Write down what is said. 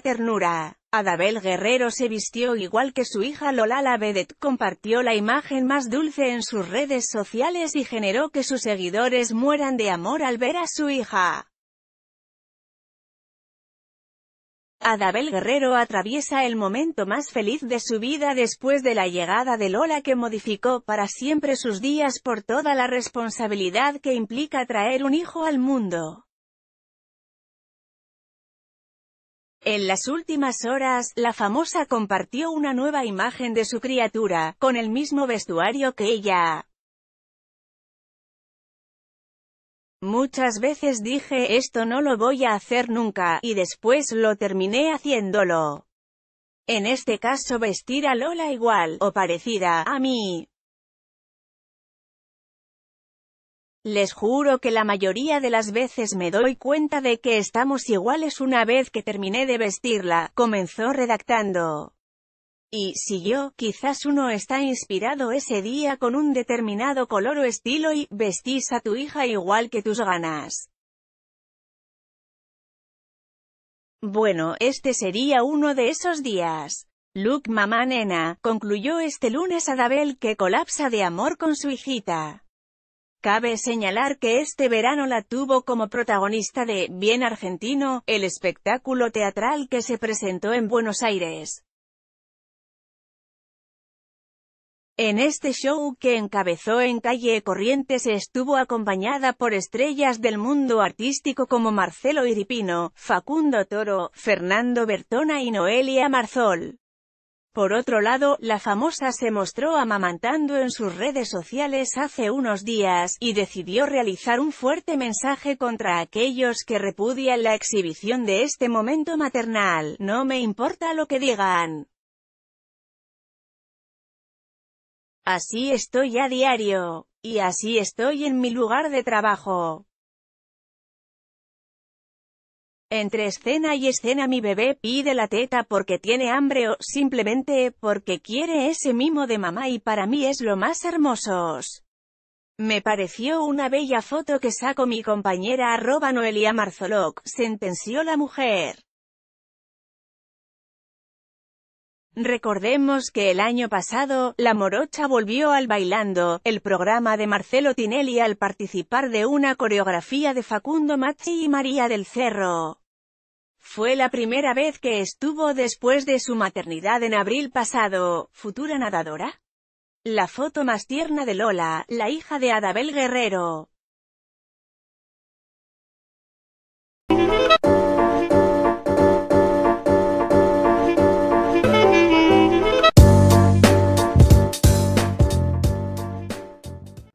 ternura. Adabel Guerrero se vistió igual que su hija Lola La compartió la imagen más dulce en sus redes sociales y generó que sus seguidores mueran de amor al ver a su hija. Adabel Guerrero atraviesa el momento más feliz de su vida después de la llegada de Lola que modificó para siempre sus días por toda la responsabilidad que implica traer un hijo al mundo. En las últimas horas, la famosa compartió una nueva imagen de su criatura, con el mismo vestuario que ella. Muchas veces dije, esto no lo voy a hacer nunca, y después lo terminé haciéndolo. En este caso vestir a Lola igual, o parecida, a mí. Les juro que la mayoría de las veces me doy cuenta de que estamos iguales una vez que terminé de vestirla, comenzó redactando. Y, si yo, quizás uno está inspirado ese día con un determinado color o estilo y, vestís a tu hija igual que tus ganas. Bueno, este sería uno de esos días. Luke mamá nena, concluyó este lunes a Dabel que colapsa de amor con su hijita. Cabe señalar que este verano la tuvo como protagonista de Bien Argentino, el espectáculo teatral que se presentó en Buenos Aires. En este show que encabezó en Calle Corrientes estuvo acompañada por estrellas del mundo artístico como Marcelo Iripino, Facundo Toro, Fernando Bertona y Noelia Marzol. Por otro lado, la famosa se mostró amamantando en sus redes sociales hace unos días, y decidió realizar un fuerte mensaje contra aquellos que repudian la exhibición de este momento maternal, no me importa lo que digan. Así estoy a diario, y así estoy en mi lugar de trabajo. Entre escena y escena mi bebé pide la teta porque tiene hambre o, simplemente, porque quiere ese mimo de mamá y para mí es lo más hermosos. Me pareció una bella foto que sacó mi compañera arroba Noelia Marzoloc, sentenció la mujer. Recordemos que el año pasado, La Morocha volvió al Bailando, el programa de Marcelo Tinelli al participar de una coreografía de Facundo Mazzi y María del Cerro. Fue la primera vez que estuvo después de su maternidad en abril pasado, futura nadadora. La foto más tierna de Lola, la hija de Adabel Guerrero.